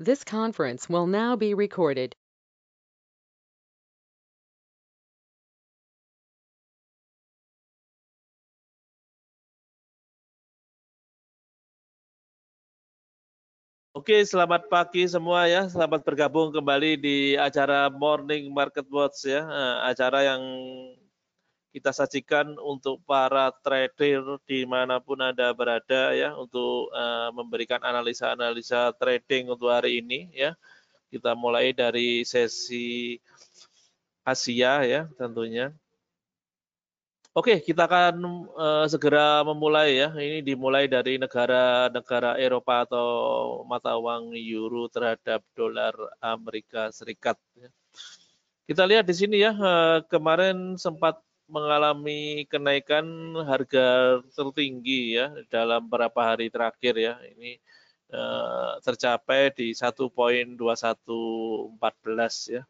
This conference will now be recorded. Oke, selamat pagi semua ya. Selamat bergabung kembali di acara Morning Market Watch ya. Eh, acara yang kita sajikan untuk para trader dimanapun Anda berada ya untuk uh, memberikan analisa-analisa trading untuk hari ini ya. Kita mulai dari sesi Asia ya tentunya. Oke, kita akan uh, segera memulai ya. Ini dimulai dari negara-negara Eropa atau mata uang euro terhadap dolar Amerika Serikat. ya. Kita lihat di sini ya, eh, kemarin sempat mengalami kenaikan harga tertinggi ya dalam beberapa hari terakhir ya. Ini eh, tercapai di 1.2114 ya.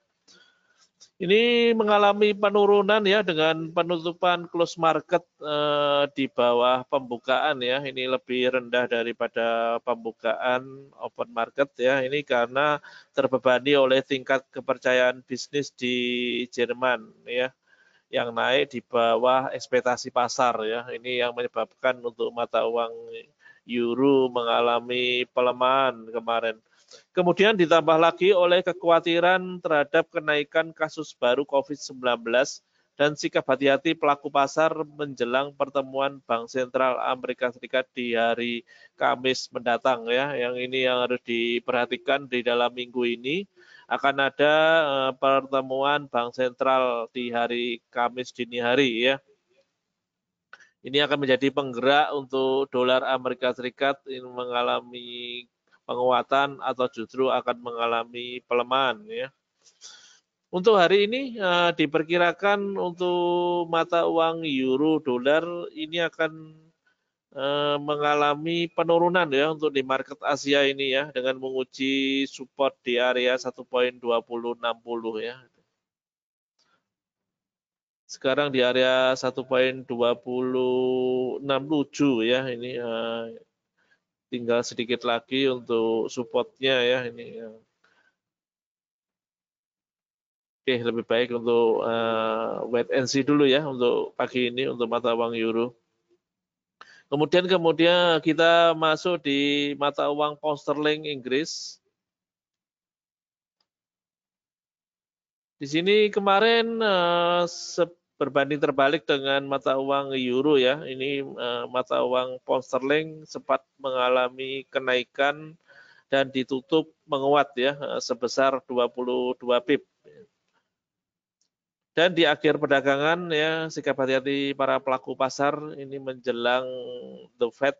Ini mengalami penurunan ya dengan penutupan close market eh, di bawah pembukaan ya. Ini lebih rendah daripada pembukaan open market ya. Ini karena terbebani oleh tingkat kepercayaan bisnis di Jerman ya yang naik di bawah ekspektasi pasar ya. Ini yang menyebabkan untuk mata uang euro mengalami pelemahan kemarin. Kemudian ditambah lagi oleh kekhawatiran terhadap kenaikan kasus baru COVID-19 dan sikap hati-hati pelaku pasar menjelang pertemuan Bank Sentral Amerika Serikat di hari Kamis mendatang ya. Yang ini yang harus diperhatikan di dalam minggu ini akan ada eh, pertemuan Bank Sentral di hari Kamis dini hari ya. Ini akan menjadi penggerak untuk dolar Amerika Serikat yang mengalami penguatan atau justru akan mengalami pelemahan ya. Untuk hari ini eh, diperkirakan untuk mata uang euro dolar ini akan Eh, mengalami penurunan ya untuk di market Asia ini ya dengan menguji support di area 1.2060 ya. Sekarang di area 1.267 ya ini eh, tinggal sedikit lagi untuk supportnya ya ini. Ya. Oke lebih baik untuk uh, wait and see dulu ya untuk pagi ini untuk mata uang euro. Kemudian kemudian kita masuk di mata uang pound sterling Inggris. Di sini kemarin eh, berbanding terbalik dengan mata uang euro ya. Ini eh, mata uang pound sterling sempat mengalami kenaikan dan ditutup menguat ya eh, sebesar 22 pip. Dan di akhir perdagangan ya sikap hati-hati para pelaku pasar ini menjelang the Fed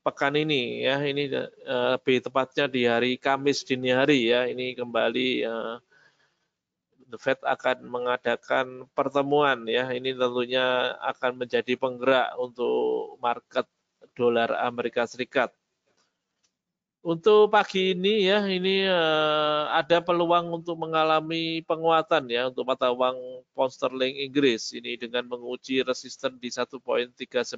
pekan ini ya ini eh, lebih tepatnya di hari Kamis dini hari ya ini kembali ya, the Fed akan mengadakan pertemuan ya ini tentunya akan menjadi penggerak untuk market dolar Amerika Serikat untuk pagi ini ya, ini uh, ada peluang untuk mengalami penguatan ya untuk mata uang pound sterling Inggris ini dengan menguji resisten di 1.3930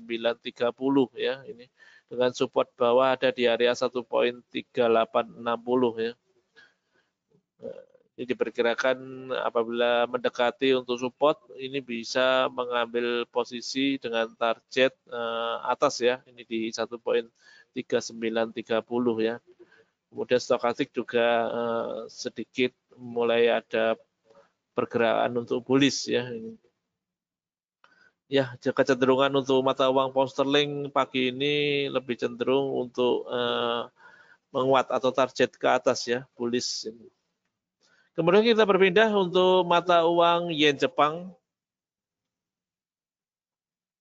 ya ini dengan support bawah ada di area 1.3860 ya. Ini diperkirakan apabila mendekati untuk support ini bisa mengambil posisi dengan target uh, atas ya ini di 1. 3930 ya. Kemudian stokastik juga eh, sedikit mulai ada pergerakan untuk bullish ya. Ya, cenderungan untuk mata uang pound sterling pagi ini lebih cenderung untuk eh, menguat atau target ke atas ya, bullish Kemudian kita berpindah untuk mata uang yen Jepang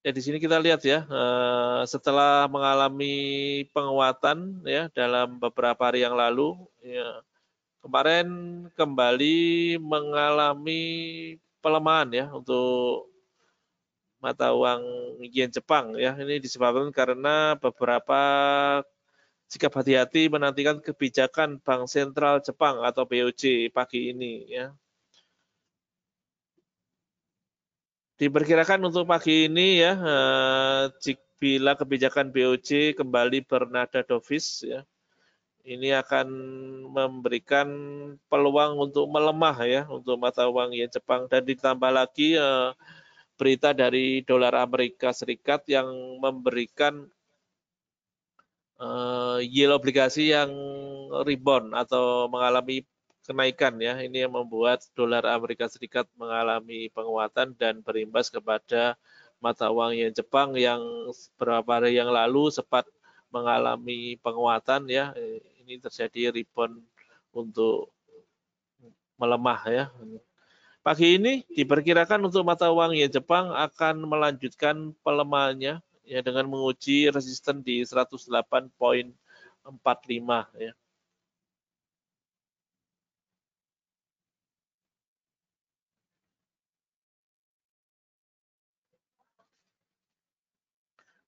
ya di sini kita lihat ya eh, setelah mengalami penguatan ya dalam beberapa hari yang lalu ya, kemarin kembali mengalami pelemahan ya untuk mata uang yen Jepang ya ini disebabkan karena beberapa sikap hati-hati menantikan kebijakan Bank Sentral Jepang atau BOJ pagi ini ya Diperkirakan untuk pagi ini ya, eh, bila kebijakan BOC kembali bernada dovis ya ini akan memberikan peluang untuk melemah ya untuk mata uang yen Jepang dan ditambah lagi eh, berita dari dolar Amerika Serikat yang memberikan eh, yield obligasi yang rebound atau mengalami kenaikan ya. Ini yang membuat dolar Amerika Serikat mengalami penguatan dan berimbas kepada mata uang yang Jepang yang beberapa hari yang lalu sempat mengalami penguatan ya. Ini terjadi rebound untuk melemah ya. Pagi ini diperkirakan untuk mata uang yang Jepang akan melanjutkan pelemahannya ya dengan menguji resisten di 108.45 ya.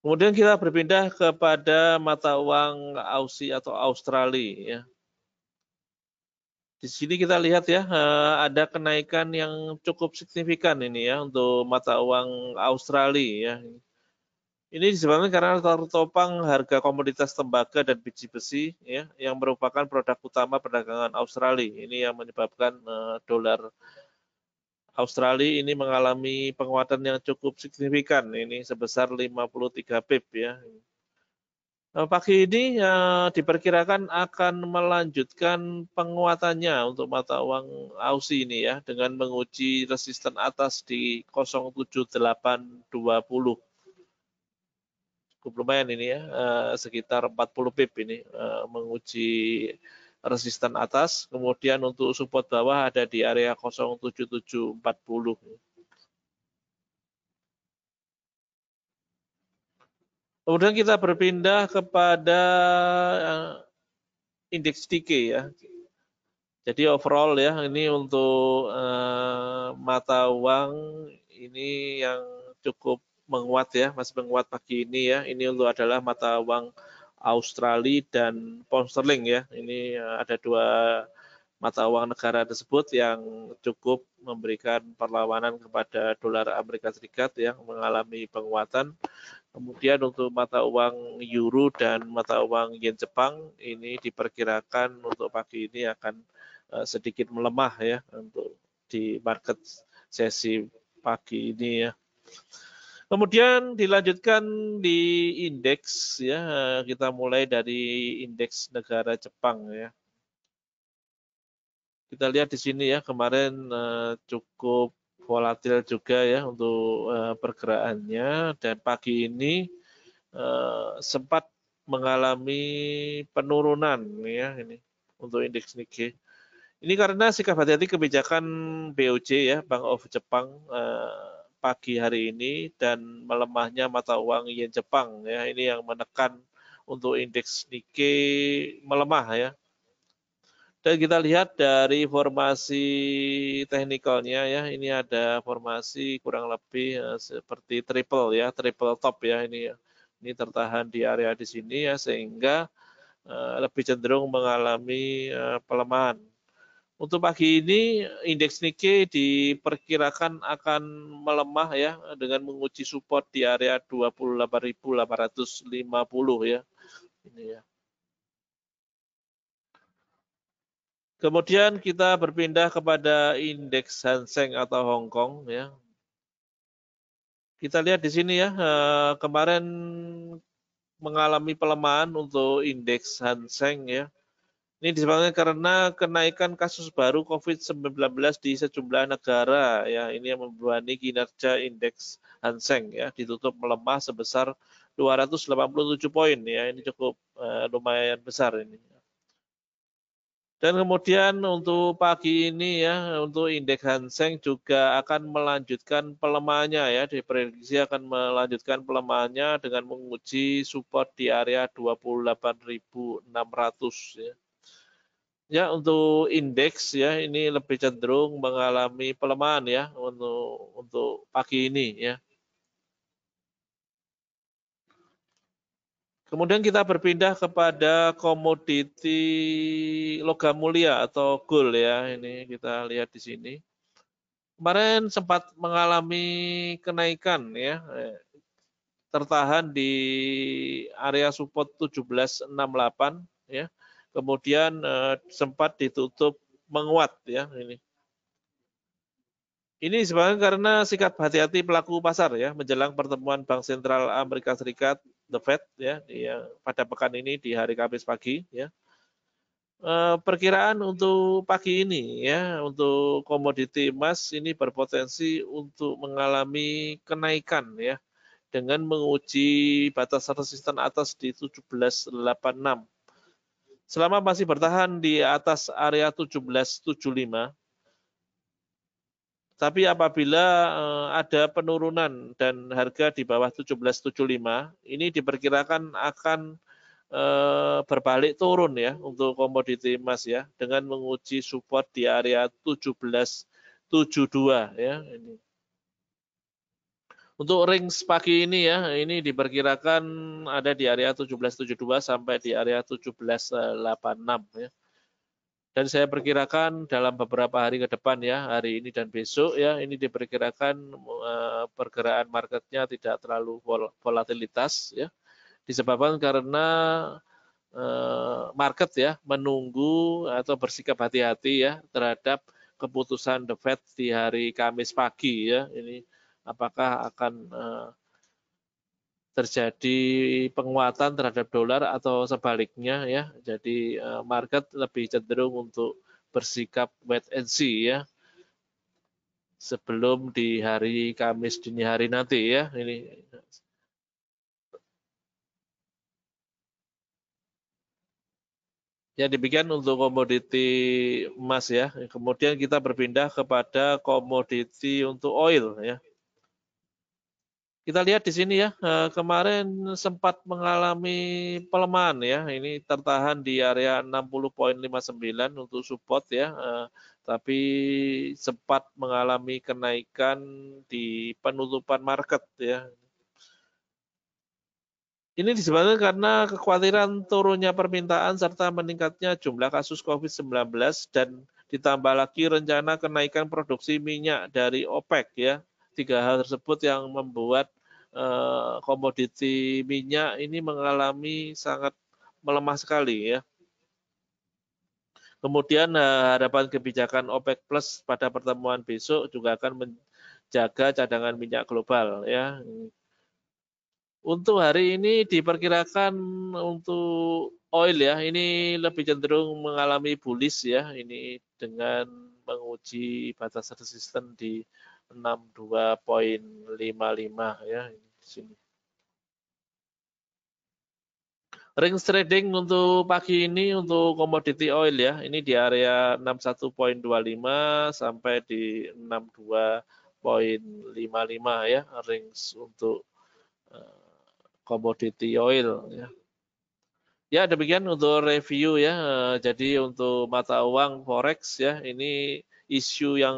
Kemudian kita berpindah kepada mata uang Aussie atau Australia. Ya. Di sini kita lihat ya eh, ada kenaikan yang cukup signifikan ini ya untuk mata uang Australia ya. Ini disebabkan karena tertopang harga komoditas tembaga dan biji besi ya yang merupakan produk utama perdagangan Australia. Ini yang menyebabkan uh, dolar Australia ini mengalami penguatan yang cukup signifikan, ini sebesar 53 pip ya. Nah, pagi ini ya, diperkirakan akan melanjutkan penguatannya untuk mata uang Aussie ini ya dengan menguji resisten atas di 07820. Cukup lumayan ini ya, eh, sekitar 40 pip ini eh, menguji resisten atas, kemudian untuk support bawah ada di area 07740. Kemudian kita berpindah kepada eh, indeks TK ya. Jadi overall ya ini untuk eh, mata uang ini yang cukup menguat ya, masih menguat pagi ini ya. Ini untuk adalah mata uang Australia dan pound sterling ya. Ini eh, ada dua mata uang negara tersebut yang cukup memberikan perlawanan kepada dolar Amerika Serikat yang mengalami penguatan. Kemudian untuk mata uang euro dan mata uang yen Jepang ini diperkirakan untuk pagi ini akan eh, sedikit melemah ya untuk di market sesi pagi ini ya. Kemudian dilanjutkan di indeks ya, kita mulai dari indeks negara Jepang ya. Kita lihat di sini ya, kemarin eh, cukup volatil juga ya untuk eh, pergerakannya dan pagi ini eh, sempat mengalami penurunan ya ini untuk indeks Nikkei. Ini karena sikap hati-hati kebijakan BOJ ya, Bank of Jepang pagi hari ini dan melemahnya mata uang yen Jepang ya ini yang menekan untuk indeks Nikkei melemah ya. Dan kita lihat dari formasi teknikalnya ya, ini ada formasi kurang lebih ya, seperti triple ya, triple top ya ini Ini tertahan di area di sini ya sehingga eh, lebih cenderung mengalami eh, pelemahan untuk pagi ini indeks Nikkei diperkirakan akan melemah ya dengan menguji support di area 28.850 ya. Ini ya. Kemudian kita berpindah kepada indeks Hanseng atau Hong Kong ya. Kita lihat di sini ya eh, kemarin mengalami pelemahan untuk indeks Hanseng ya ini disebabkan karena kenaikan kasus baru COVID-19 di sejumlah negara ya. Ini yang membebani kinerja indeks Hanseng ya, ditutup melemah sebesar 287 poin ya. Ini cukup uh, lumayan besar ini. Dan kemudian untuk pagi ini ya, untuk indeks Hanseng juga akan melanjutkan pelemahannya ya, diprediksi akan melanjutkan pelemahannya dengan menguji support di area 28.600 ya. Ya, untuk indeks ya ini lebih cenderung mengalami pelemahan ya untuk untuk pagi ini ya. Kemudian kita berpindah kepada komoditi logam mulia atau gold ya. Ini kita lihat di sini. Kemarin sempat mengalami kenaikan ya. Tertahan di area support 1768 ya kemudian uh, sempat ditutup menguat ya ini. Ini sebenarnya karena sikap hati-hati pelaku pasar ya menjelang pertemuan Bank Sentral Amerika Serikat the Fed ya yang eh, pada pekan ini di hari Kamis pagi ya. Eh, perkiraan untuk pagi ini ya untuk komoditi emas ini berpotensi untuk mengalami kenaikan ya dengan menguji batas resisten atas di 1786 Selama masih bertahan di atas area 1775, tapi apabila eh, ada penurunan dan harga di bawah 1775, ini diperkirakan akan eh, berbalik turun ya untuk komoditi emas ya dengan menguji support di area 1772 ya ini. Untuk rings pagi ini ya, ini diperkirakan ada di area 1772 sampai di area 1786 ya. Dan saya perkirakan dalam beberapa hari ke depan ya, hari ini dan besok ya, ini diperkirakan eh, pergerakan marketnya tidak terlalu volatilitas ya. Disebabkan karena eh, market ya menunggu atau bersikap hati-hati ya terhadap keputusan The Fed di hari Kamis pagi ya. Ini apakah akan eh, terjadi penguatan terhadap dolar atau sebaliknya ya. Jadi eh, market lebih cenderung untuk bersikap wait and see ya. Sebelum di hari Kamis dini hari nanti ya. Ini Ya demikian untuk komoditi emas ya. Kemudian kita berpindah kepada komoditi untuk oil ya. Kita lihat di sini ya, eh, kemarin sempat mengalami pelemahan ya. Ini tertahan di area 60.59 untuk support ya. Eh, tapi sempat mengalami kenaikan di penutupan market ya. Ini disebabkan karena kekhawatiran turunnya permintaan serta meningkatnya jumlah kasus COVID-19 dan ditambah lagi rencana kenaikan produksi minyak dari OPEC ya tiga hal tersebut yang membuat eh, komoditi minyak ini mengalami sangat melemah sekali ya. Kemudian eh, harapan kebijakan OPEC Plus pada pertemuan besok juga akan menjaga cadangan minyak global ya. Untuk hari ini diperkirakan untuk oil ya, ini lebih cenderung mengalami bullish ya, ini dengan menguji batas resisten di 62.55 ya di sini. Ring trading untuk pagi ini untuk komoditi oil ya. Ini di area 61.25 sampai di 62.55 ya ring untuk komoditi eh, oil ya. Ya demikian untuk review ya. Eh, jadi untuk mata uang forex ya ini isu yang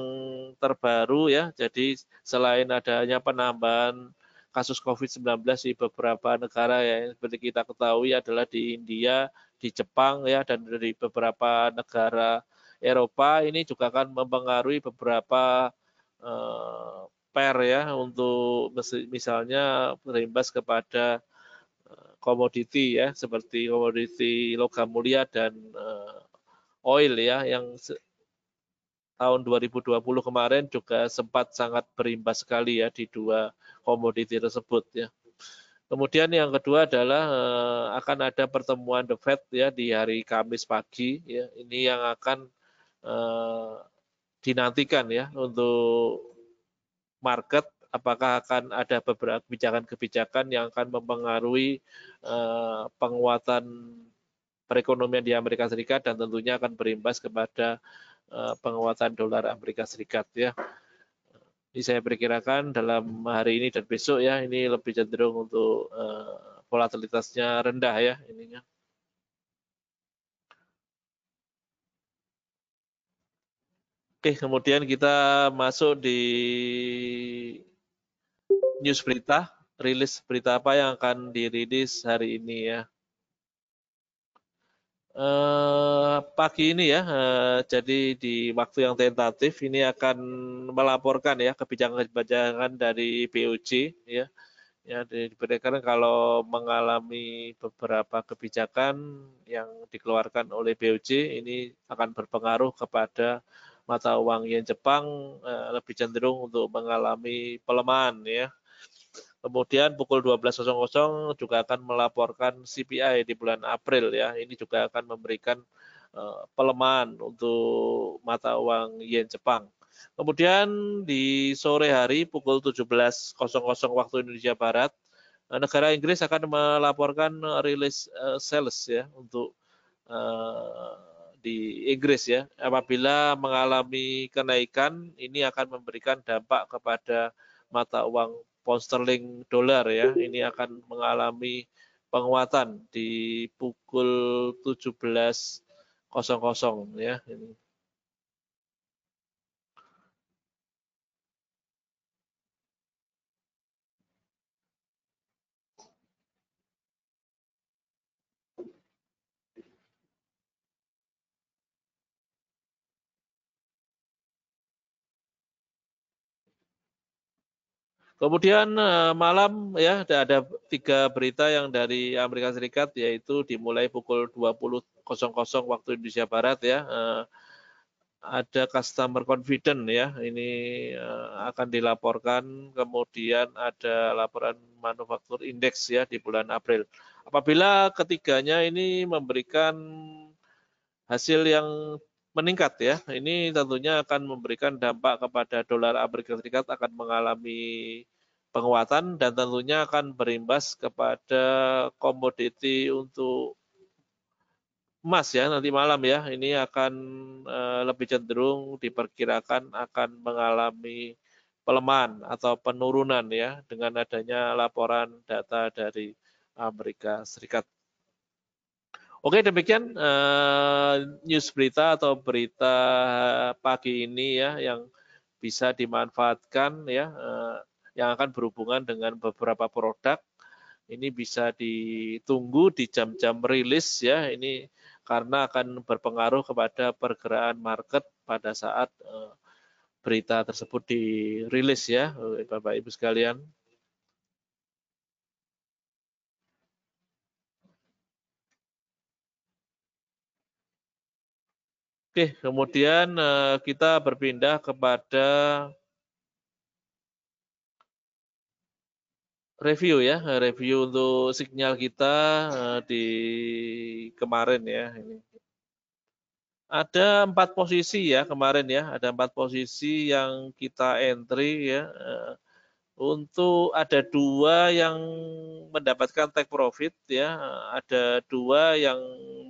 terbaru ya. Jadi selain adanya penambahan kasus COVID-19 di beberapa negara ya seperti kita ketahui adalah di India, di Jepang ya dan dari beberapa negara Eropa ini juga akan mempengaruhi beberapa eh, per ya untuk misalnya berimbas kepada eh, komoditi ya seperti komoditi logam mulia dan eh, oil ya yang tahun 2020 kemarin juga sempat sangat berimbas sekali ya di dua komoditi tersebut ya. Kemudian yang kedua adalah eh, akan ada pertemuan The Fed ya di hari Kamis pagi ya. Ini yang akan eh, dinantikan ya untuk market apakah akan ada beberapa kebijakan-kebijakan yang akan mempengaruhi eh, penguatan perekonomian di Amerika Serikat dan tentunya akan berimbas kepada Eh, penguatan dolar Amerika Serikat ya. Ini saya perkirakan dalam hari ini dan besok ya ini lebih cenderung untuk eh, volatilitasnya rendah ya ininya. Oke, kemudian kita masuk di news berita, rilis berita apa yang akan dirilis hari ini ya eh, pagi ini ya, eh, jadi di waktu yang tentatif ini akan melaporkan ya kebijakan-kebijakan dari BOJ ya. Ya, diberikan kalau mengalami beberapa kebijakan yang dikeluarkan oleh BOJ ini akan berpengaruh kepada mata uang yen Jepang eh, lebih cenderung untuk mengalami pelemahan ya Kemudian pukul 12.00 juga akan melaporkan CPI di bulan April ya. Ini juga akan memberikan uh, pelemahan untuk mata uang yen Jepang. Kemudian di sore hari pukul 17.00 waktu Indonesia Barat, eh, negara Inggris akan melaporkan rilis uh, sales ya untuk uh, di Inggris ya. Apabila mengalami kenaikan, ini akan memberikan dampak kepada mata uang pound sterling dolar ya hmm. ini akan mengalami penguatan di pukul 17.00 ya ini Kemudian eh, malam ya ada, tiga berita yang dari Amerika Serikat yaitu dimulai pukul 20.00 waktu Indonesia Barat ya eh, ada customer confident ya ini eh, akan dilaporkan kemudian ada laporan manufaktur indeks ya di bulan April. Apabila ketiganya ini memberikan hasil yang meningkat ya. Ini tentunya akan memberikan dampak kepada dolar Amerika Serikat akan mengalami penguatan dan tentunya akan berimbas kepada komoditi untuk emas ya nanti malam ya ini akan eh, lebih cenderung diperkirakan akan mengalami pelemahan atau penurunan ya dengan adanya laporan data dari Amerika Serikat. Oke demikian eh, news berita atau berita pagi ini ya yang bisa dimanfaatkan ya eh, yang akan berhubungan dengan beberapa produk. Ini bisa ditunggu di jam-jam rilis ya. Ini karena akan berpengaruh kepada pergerakan market pada saat eh, berita tersebut dirilis ya, eh, Bapak Ibu sekalian. Oke, kemudian eh, kita berpindah kepada review ya, review untuk sinyal kita eh, di kemarin ya. Ini ada empat posisi ya kemarin ya, ada empat posisi yang kita entry ya. Eh, untuk ada dua yang mendapatkan take profit ya, eh, ada dua yang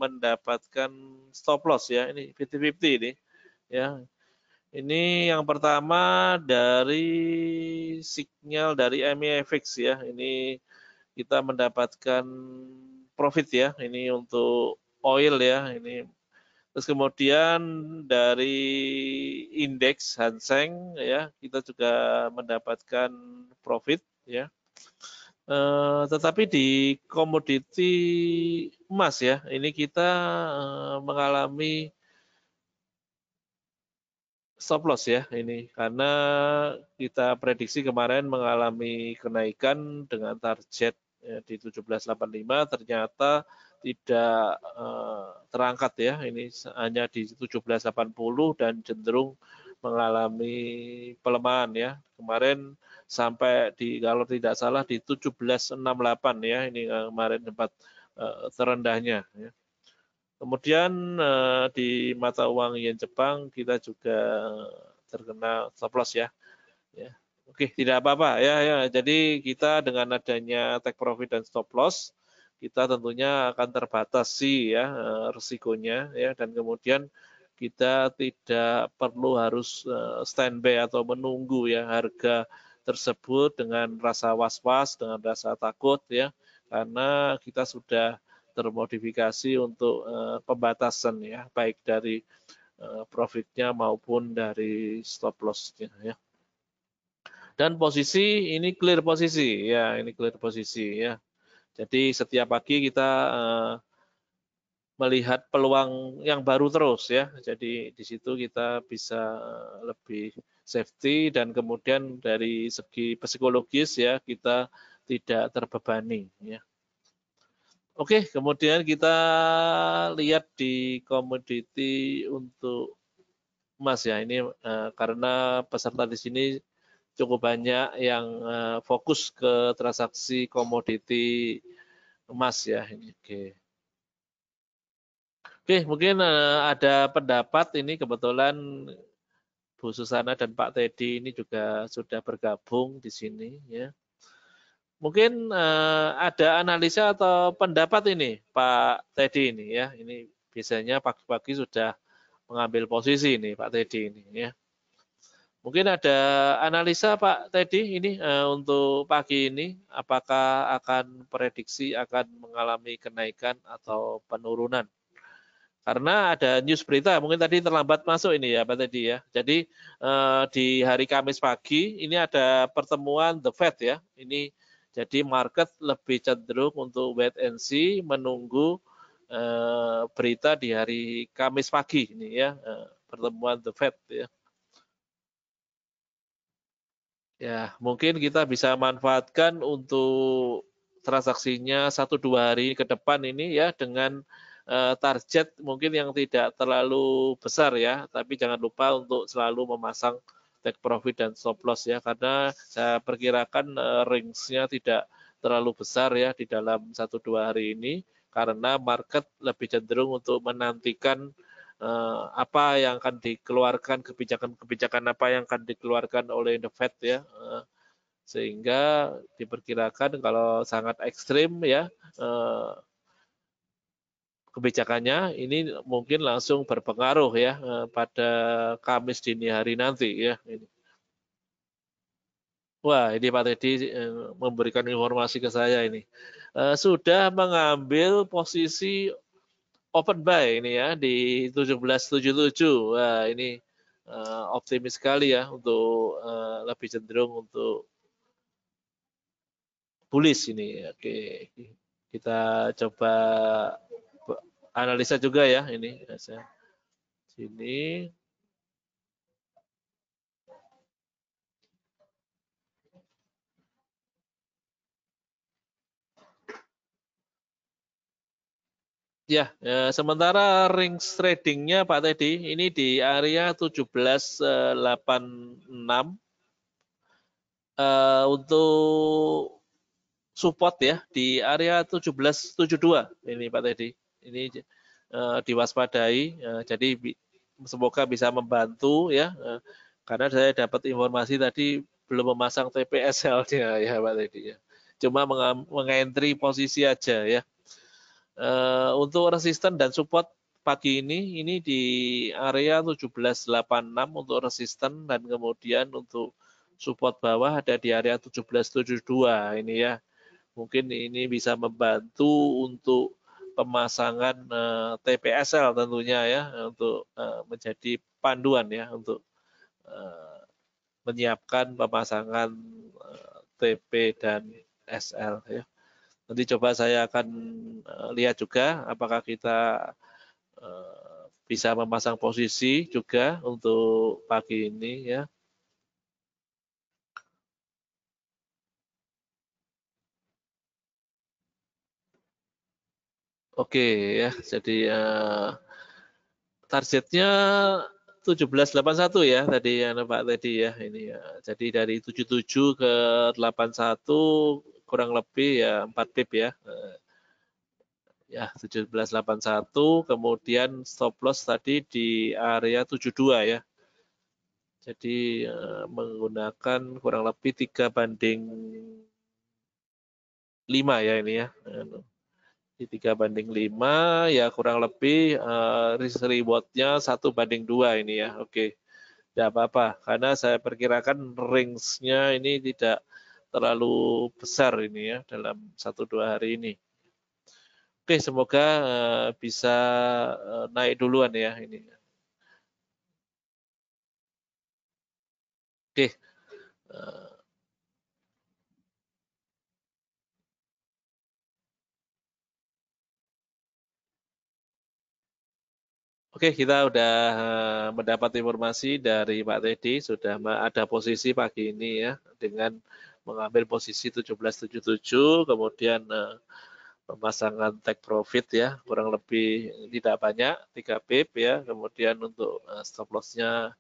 mendapatkan stop loss ya. Ini 50-50 ini ya ini yang pertama dari signal dari MEFX ya. Ini kita mendapatkan profit ya. Ini untuk oil ya. Ini terus kemudian dari indeks Hanseng ya kita juga mendapatkan profit ya. Eh, tetapi di komoditi emas ya ini kita eh, mengalami stop loss ya ini karena kita prediksi kemarin mengalami kenaikan dengan target ya, di 1785 ternyata tidak uh, terangkat ya ini hanya di 1780 dan cenderung mengalami pelemahan ya kemarin sampai di kalau tidak salah di 1768 ya ini eh, kemarin tempat uh, eh, terendahnya ya. Kemudian eh, di mata uang yen Jepang kita juga terkena stop loss ya. ya. Oke, tidak apa-apa ya, ya. Jadi kita dengan adanya take profit dan stop loss, kita tentunya akan terbatasi ya eh, resikonya ya dan kemudian kita tidak perlu harus eh, standby atau menunggu ya harga tersebut dengan rasa was-was, dengan rasa takut ya karena kita sudah termodifikasi untuk uh, pembatasan ya, baik dari uh, profitnya maupun dari stop lossnya ya. Dan posisi ini clear posisi ya, ini clear posisi ya. Jadi setiap pagi kita eh, melihat peluang yang baru terus ya. Jadi di situ kita bisa lebih safety dan kemudian dari segi psikologis ya kita tidak terbebani ya. Oke, kemudian kita lihat di komoditi untuk emas ya. Ini uh, karena peserta di sini cukup banyak yang uh, fokus ke transaksi komoditi emas ya. oke. Oke, mungkin uh, ada pendapat ini kebetulan Bu Susana dan Pak Teddy ini juga sudah bergabung di sini ya. Mungkin uh, ada analisa atau pendapat ini Pak Teddy ini ya. Ini biasanya pagi-pagi sudah mengambil posisi ini Pak Teddy ini ya. Mungkin ada analisa Pak Teddy ini uh, untuk pagi ini apakah akan prediksi akan mengalami kenaikan atau penurunan? Karena ada news berita mungkin tadi terlambat masuk ini ya Pak Teddy ya. Jadi uh, di hari Kamis pagi ini ada pertemuan The Fed ya. Ini jadi market lebih cenderung untuk wait and see menunggu uh, berita di hari Kamis pagi ini ya uh, pertemuan The Fed ya. Ya, mungkin kita bisa manfaatkan untuk transaksinya satu dua hari ke depan ini ya dengan uh, target mungkin yang tidak terlalu besar ya, tapi jangan lupa untuk selalu memasang take profit dan stop loss ya karena saya perkirakan uh, range-nya tidak terlalu besar ya di dalam satu dua hari ini karena market lebih cenderung untuk menantikan uh, apa yang akan dikeluarkan kebijakan-kebijakan apa yang akan dikeluarkan oleh the Fed ya uh, sehingga diperkirakan kalau sangat ekstrim ya uh, kebijakannya ini mungkin langsung berpengaruh ya eh, pada Kamis dini hari nanti ya Wah, ini Pak Teddy eh, memberikan informasi ke saya ini. Eh, sudah mengambil posisi open buy ini ya di 1777. Wah, ini optimis sekali ya untuk lebih cenderung untuk bullish ini. Oke, kita coba analisa juga ya ini. Sini. Ya, ya, sementara ring tradingnya Pak Teddy ini di area 1786 uh, eh, eh, untuk support ya di area 1772 ini Pak Teddy ini uh, diwaspadai. Uh, jadi bi semoga bisa membantu ya. Uh, karena saya dapat informasi tadi belum memasang TPSL-nya ya Pak Teddy ya. Cuma mengentri posisi aja ya. Uh, untuk resisten dan support pagi ini ini di area 1786 untuk resisten dan kemudian untuk support bawah ada di area 1772 ini ya. Mungkin ini bisa membantu untuk pemasangan uh, eh, TPSL tentunya ya eh, untuk uh, menjadi panduan ya untuk uh, menyiapkan pemasangan uh, TP dan SL ya. Nanti coba saya akan uh, lihat juga apakah kita uh, bisa memasang posisi juga untuk pagi ini ya Oke okay, ya, jadi uh, targetnya 1781 ya tadi ya Pak tadi ya ini ya. Jadi dari 77 ke 81 kurang lebih ya 4 pip ya. Uh, ya 1781 kemudian stop loss tadi di area 72 ya. Jadi uh, menggunakan kurang lebih 3 banding 5 ya ini ya. Uh, jadi 3 banding 5 ya kurang lebih uh, rewardnya 1 banding 2 ini ya. Oke. Okay. Tidak apa-apa karena saya perkirakan range-nya ini tidak terlalu besar ini ya dalam 1 2 hari ini. Oke, okay, semoga uh, bisa uh, naik duluan ya ini. Oke. Okay. Uh, Oke, kita udah eh, mendapat informasi dari Pak Teddy sudah ada posisi pagi ini ya dengan mengambil posisi 1777 kemudian pemasangan eh, take profit ya kurang lebih tidak banyak 3 pip ya kemudian untuk eh, stop lossnya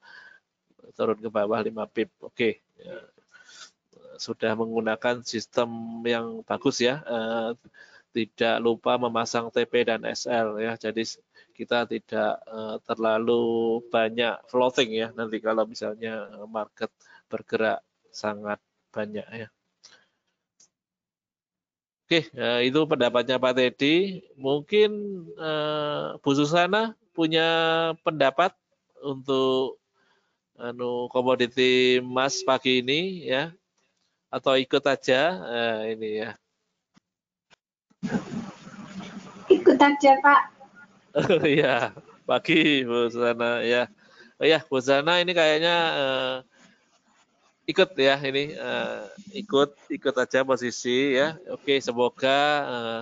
turun ke bawah 5 pip oke okay. ya. sudah menggunakan sistem yang bagus ya tidak lupa memasang TP dan SL ya. Jadi kita tidak eh, terlalu banyak floating ya nanti kalau misalnya eh, market bergerak sangat banyak ya. Oke, eh, itu pendapatnya Pak Teddy. Mungkin Bu Susana punya pendapat untuk anu komoditi emas pagi ini ya atau ikut aja ini ya Ikut aja Pak. Oh iya, pagi Bu Susana ya. Oh iya, Bu Susana ini kayaknya uh, ikut ya ini uh, ikut ikut aja posisi ya. Oke semoga uh,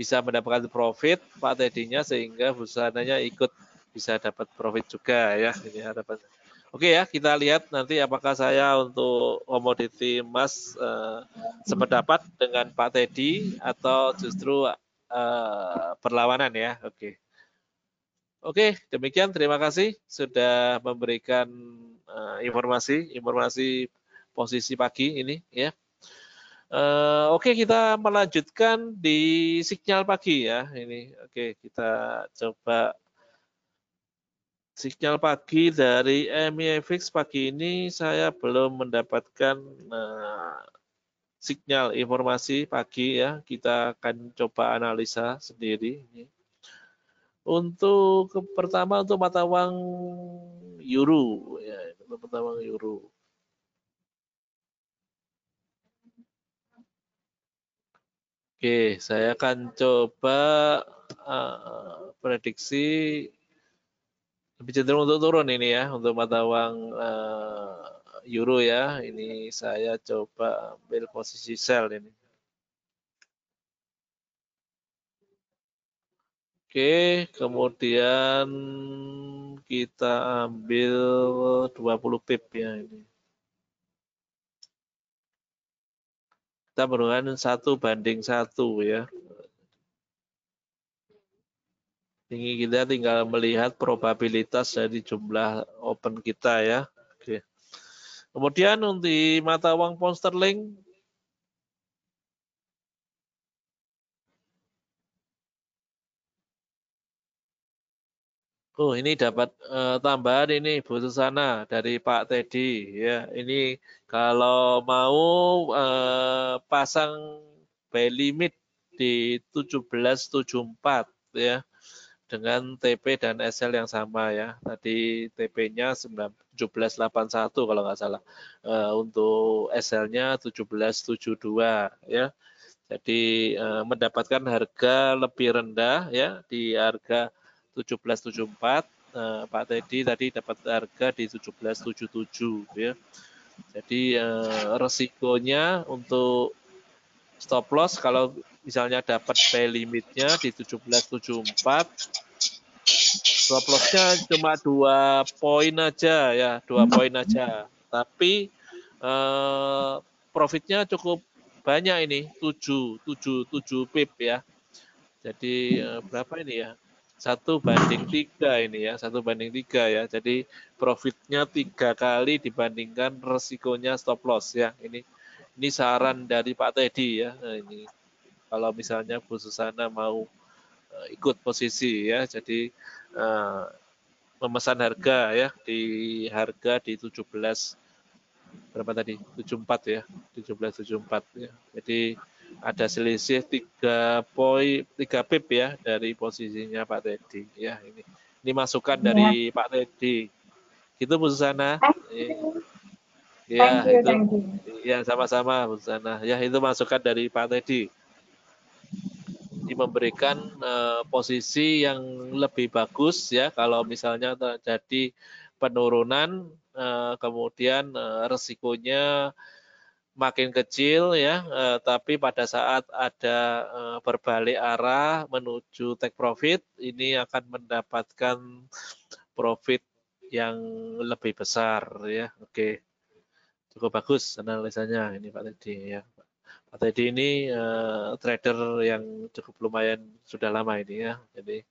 bisa mendapatkan profit Pak Tedinya sehingga Bu Susananya ikut bisa dapat profit juga ya ini harapan. Oke ya, kita lihat nanti apakah saya untuk komoditi emas eh, sependapat dengan Pak Teddy atau justru eh, perlawanan ya. Oke. Oke, demikian terima kasih sudah memberikan eh, informasi informasi posisi pagi ini ya. Eh, oke, kita melanjutkan di sinyal pagi ya. Ini oke, kita coba sinyal pagi dari MiFX pagi ini saya belum mendapatkan uh, eh, signal informasi pagi ya. Kita akan coba analisa sendiri. Untuk pertama untuk mata uang euro ya, untuk mata uang euro. Oke, saya akan coba uh, prediksi lebih cenderung untuk turun ini ya untuk mata uang uh, euro ya. Ini saya coba ambil posisi sell ini. Oke, kemudian kita ambil 20 pip ya ini. Kita berhubungan satu banding satu ya. Tinggi kita tinggal melihat probabilitas dari jumlah open kita ya. Oke. Kemudian untuk mata uang pound sterling Oh, ini dapat uh, tambahan ini Bu Susana dari Pak Teddy ya. Ini kalau mau uh, pasang buy limit di 1774 ya dengan TP dan SL yang sama ya. Tadi TP-nya 1781 kalau nggak salah. Uh, untuk SL-nya 1772 ya. Jadi uh, mendapatkan harga lebih rendah ya di harga 1774 uh, eh, Pak Teddy tadi dapat harga di 1777 ya. Jadi resikonya untuk stop loss kalau misalnya dapat P limitnya di 1774 stop lossnya cuma dua poin aja ya dua hmm. poin aja tapi eh, profitnya cukup banyak ini 7 7 7 pip ya jadi eh, berapa ini ya satu banding tiga ini ya satu banding tiga ya jadi profitnya tiga kali dibandingkan resikonya stop loss ya ini ini saran dari Pak Teddy ya nah, ini kalau misalnya Bu Susana mau uh, ikut posisi ya jadi uh, memesan harga ya di harga di 17 berapa tadi 74 ya 1774 ya jadi ada selisih tiga poin tiga pip ya dari posisinya Pak Teddy ya ini ini masukan ya. dari iya. Pak Teddy gitu Bu Susana ya, you, itu, ya sama-sama Bu Susana ya itu masukan dari Pak Teddy memberikan uh, posisi yang lebih bagus ya kalau misalnya terjadi penurunan uh, kemudian uh, resikonya makin kecil ya uh, tapi pada saat ada uh, berbalik arah menuju take profit ini akan mendapatkan profit yang lebih besar ya oke cukup bagus analisanya ini Pak Teddy ya ATD ini uh, trader yang cukup lumayan sudah lama ini ya. Jadi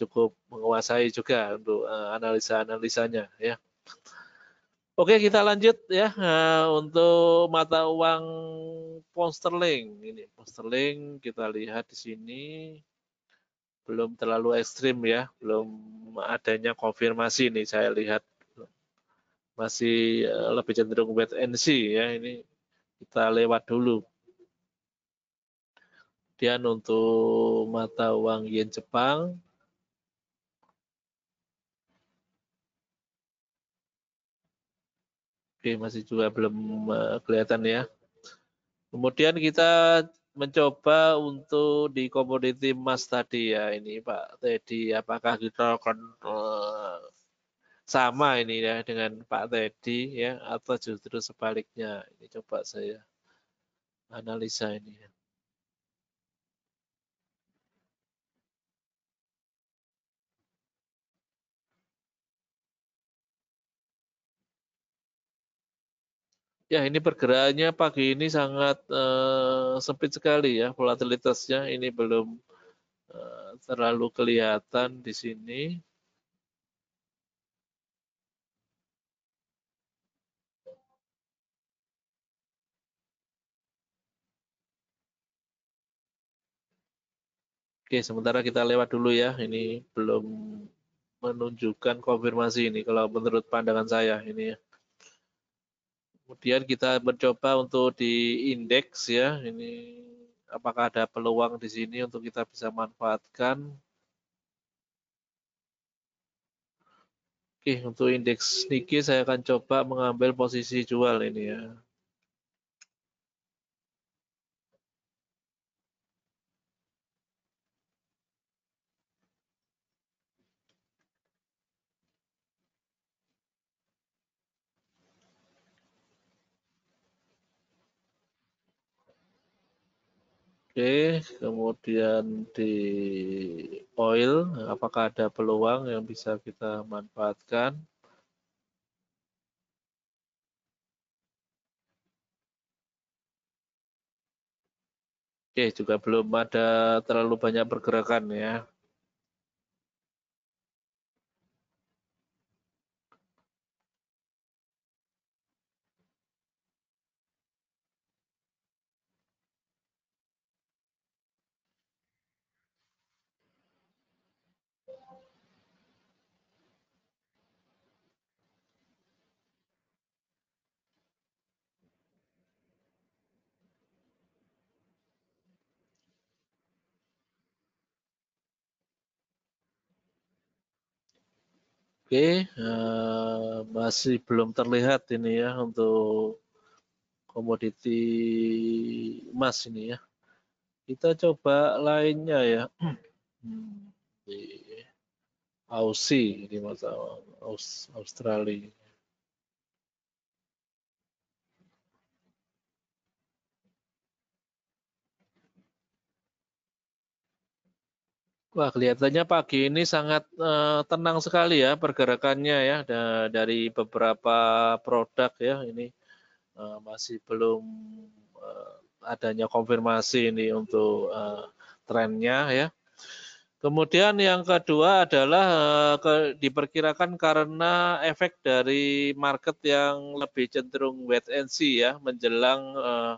cukup menguasai juga untuk uh, analisa-analisanya ya. Oke, kita lanjut ya uh, untuk mata uang pound sterling ini. Pound kita lihat di sini belum terlalu ekstrim ya, belum adanya konfirmasi ini. saya lihat masih lebih cenderung wait and see ya ini kita lewat dulu Kemudian untuk mata uang yen Jepang Oke, masih juga belum eh, kelihatan ya. Kemudian kita mencoba untuk di komoditi emas tadi ya ini Pak Teddy apakah kita akan eh, sama ini ya dengan Pak Teddy ya atau justru sebaliknya ini coba saya analisa ini ya. Ya, ini pergerakannya pagi ini sangat uh, sempit sekali ya volatilitasnya. Ini belum uh, terlalu kelihatan di sini. Oke, sementara kita lewat dulu ya. Ini belum menunjukkan konfirmasi ini kalau menurut pandangan saya ini ya. Kemudian kita mencoba untuk di indeks ya. Ini apakah ada peluang di sini untuk kita bisa manfaatkan. Oke, untuk indeks Nikkei saya akan coba mengambil posisi jual ini ya. Oke, kemudian di oil, apakah ada peluang yang bisa kita manfaatkan? Oke, juga belum ada terlalu banyak pergerakan ya. Oke, uh, masih belum terlihat ini ya untuk komoditi emas ini ya. Kita coba lainnya ya. Hmm. Di Aussie ini masalah Australia. Wah, kelihatannya pagi ini sangat uh, tenang sekali ya pergerakannya ya da dari beberapa produk ya ini uh, masih belum uh, adanya konfirmasi ini untuk uh, trennya ya. Kemudian yang kedua adalah uh, ke, diperkirakan karena efek dari market yang lebih cenderung wait and see ya menjelang uh,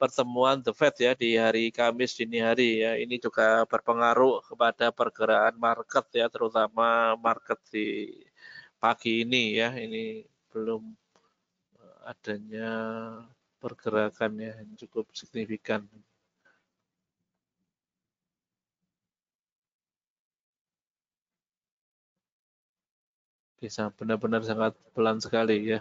pertemuan The Fed ya di hari Kamis dini hari ya ini juga berpengaruh kepada pergerakan market ya terutama market di pagi ini ya ini belum eh, adanya pergerakan ya yang cukup signifikan. Bisa benar-benar sangat pelan sekali ya.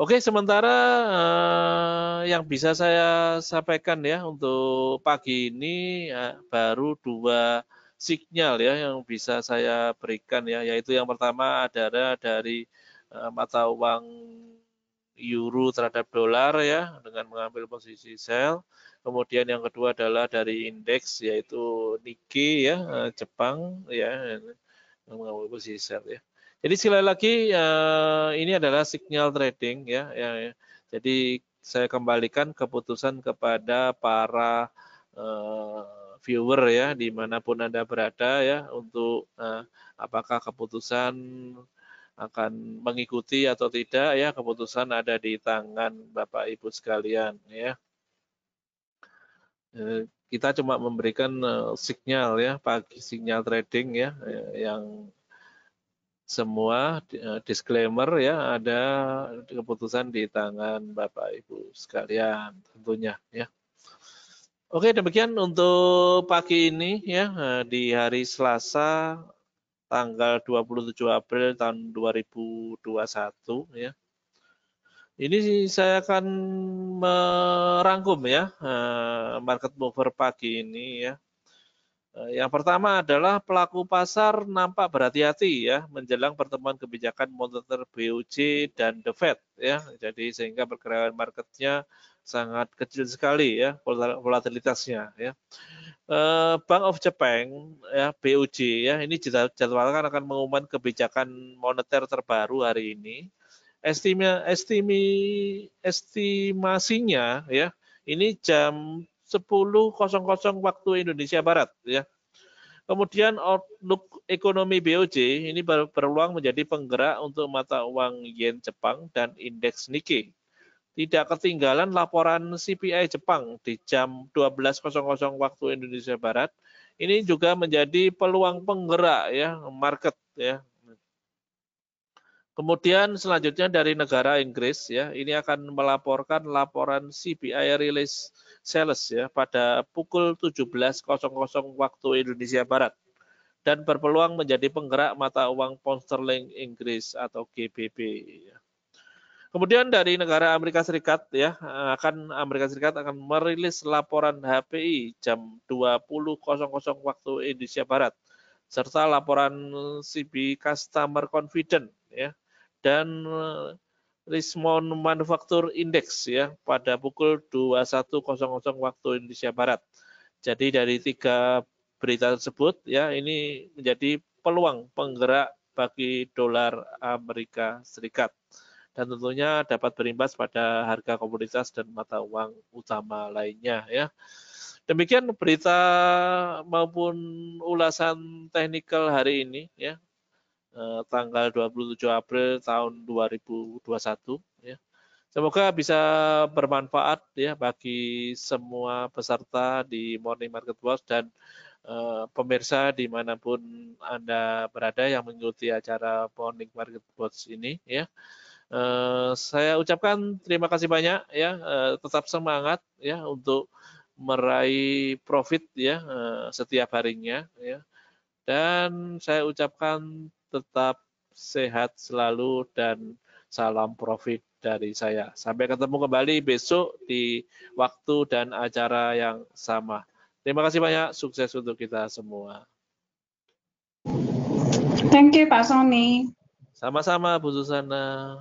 Oke, sementara eh, yang bisa saya sampaikan ya untuk pagi ini ya, baru dua sinyal ya yang bisa saya berikan ya, yaitu yang pertama adalah dari eh, mata uang euro terhadap dolar ya dengan mengambil posisi sell. Kemudian yang kedua adalah dari indeks yaitu Nikkei ya eh, Jepang ya mengambil posisi sell ya. Jadi sekali lagi uh, ini adalah signal trading ya. ya, ya. Jadi saya kembalikan keputusan kepada para uh, viewer ya dimanapun anda berada ya untuk uh, apakah keputusan akan mengikuti atau tidak ya keputusan ada di tangan bapak ibu sekalian ya. kita cuma memberikan sinyal ya pagi sinyal trading ya yang semua eh, disclaimer ya ada keputusan di tangan Bapak Ibu sekalian tentunya ya. Oke demikian untuk pagi ini ya eh, di hari Selasa tanggal 27 April tahun 2021 ya. Ini saya akan merangkum ya eh, market mover pagi ini ya Eh, yang pertama adalah pelaku pasar nampak berhati-hati ya menjelang pertemuan kebijakan moneter BOJ dan The Fed ya. Jadi sehingga pergerakan marketnya sangat kecil sekali ya volatilitasnya ya. Eh, Bank of Japan ya BOJ ya ini jadwalkan akan mengumumkan kebijakan moneter terbaru hari ini. Estimasi estimasinya ya ini jam 10.00 waktu Indonesia Barat ya. Kemudian outlook ekonomi BOJ ini berpeluang menjadi penggerak untuk mata uang yen Jepang dan indeks Nikkei. Tidak ketinggalan laporan CPI Jepang di jam 12.00 waktu Indonesia Barat. Ini juga menjadi peluang penggerak ya market ya Kemudian selanjutnya dari negara Inggris ya, ini akan melaporkan laporan CPI release sales ya pada pukul 17.00 waktu Indonesia Barat dan berpeluang menjadi penggerak mata uang pound sterling Inggris atau GBP. Ya. Kemudian dari negara Amerika Serikat ya akan Amerika Serikat akan merilis laporan HPI jam 20.00 waktu Indonesia Barat serta laporan CB Customer Confident ya dan eh, Rismon Manufaktur Index ya pada pukul 21.00 waktu Indonesia Barat. Jadi dari tiga berita tersebut ya ini menjadi peluang penggerak bagi dolar Amerika Serikat dan tentunya dapat berimbas pada harga komoditas dan mata uang utama lainnya ya. Demikian berita maupun ulasan teknikal hari ini ya. Eh, tanggal 27 April tahun 2021 ya. Semoga bisa bermanfaat ya bagi semua peserta di Morning Market Watch dan eh, pemirsa dimanapun Anda berada yang mengikuti acara Morning Market Watch ini ya. Uh, saya ucapkan terima kasih banyak ya, uh, tetap semangat ya untuk meraih profit ya uh, setiap harinya ya. Dan saya ucapkan tetap sehat selalu dan salam profit dari saya. Sampai ketemu kembali besok di waktu dan acara yang sama. Terima kasih banyak, sukses untuk kita semua. Thank you Pak Sony. Sama-sama Bu Susana.